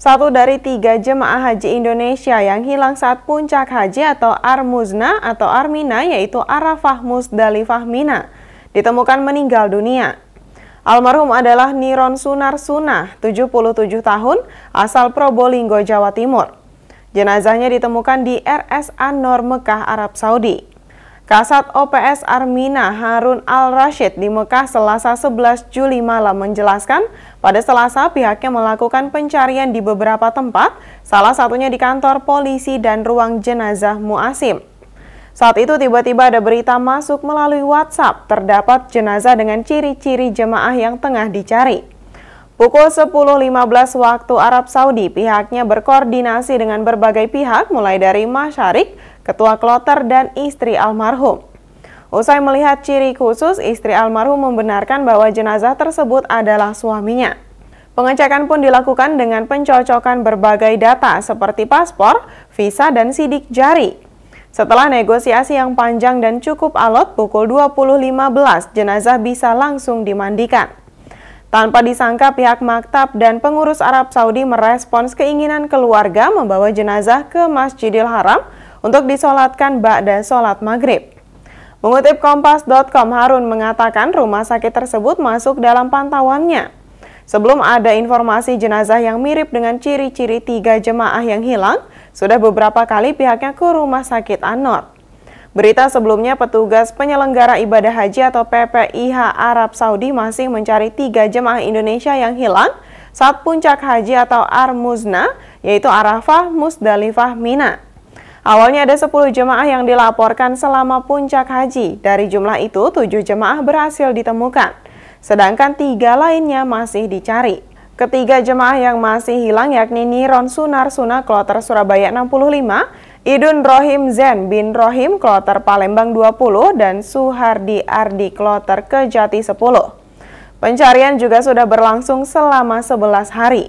Satu dari tiga jemaah haji Indonesia yang hilang saat puncak haji atau Armuzna atau Armina yaitu Arafah Musdalifah Mina ditemukan meninggal dunia. Almarhum adalah Niron Sunar Sunah, 77 tahun, asal Probolinggo, Jawa Timur. Jenazahnya ditemukan di RS Anor Mekah, Arab Saudi. Kasat OPS Armina Harun Al-Rashid di Mekah selasa 11 Juli malam menjelaskan, pada selasa pihaknya melakukan pencarian di beberapa tempat, salah satunya di kantor polisi dan ruang jenazah Muasim. Saat itu tiba-tiba ada berita masuk melalui WhatsApp, terdapat jenazah dengan ciri-ciri jemaah yang tengah dicari. Pukul 10.15 waktu Arab Saudi, pihaknya berkoordinasi dengan berbagai pihak mulai dari Masyarik, ketua kloter, dan istri almarhum. Usai melihat ciri khusus, istri almarhum membenarkan bahwa jenazah tersebut adalah suaminya. Pengecekan pun dilakukan dengan pencocokan berbagai data seperti paspor, visa, dan sidik jari. Setelah negosiasi yang panjang dan cukup alot, pukul 20.15 jenazah bisa langsung dimandikan. Tanpa disangka pihak maktab dan pengurus Arab Saudi merespons keinginan keluarga membawa jenazah ke Masjidil Haram untuk disolatkan ba'da sholat maghrib. Mengutip Kompas.com, Harun mengatakan rumah sakit tersebut masuk dalam pantauannya. Sebelum ada informasi jenazah yang mirip dengan ciri-ciri tiga jemaah yang hilang, sudah beberapa kali pihaknya ke rumah sakit Anor. Berita sebelumnya, petugas penyelenggara ibadah haji atau PPIH Arab Saudi masih mencari tiga jemaah Indonesia yang hilang saat puncak haji atau ar yaitu Arafah, Musdalifah, Mina. Awalnya ada 10 jemaah yang dilaporkan selama puncak haji. Dari jumlah itu, 7 jemaah berhasil ditemukan. Sedangkan tiga lainnya masih dicari. Ketiga jemaah yang masih hilang yakni Niron Sunar Suna Kloter Surabaya 65, Idun Rohim Zen bin Rohim kloter Palembang 20 dan Suhardi Ardi kloter Kejati 10. Pencarian juga sudah berlangsung selama 11 hari.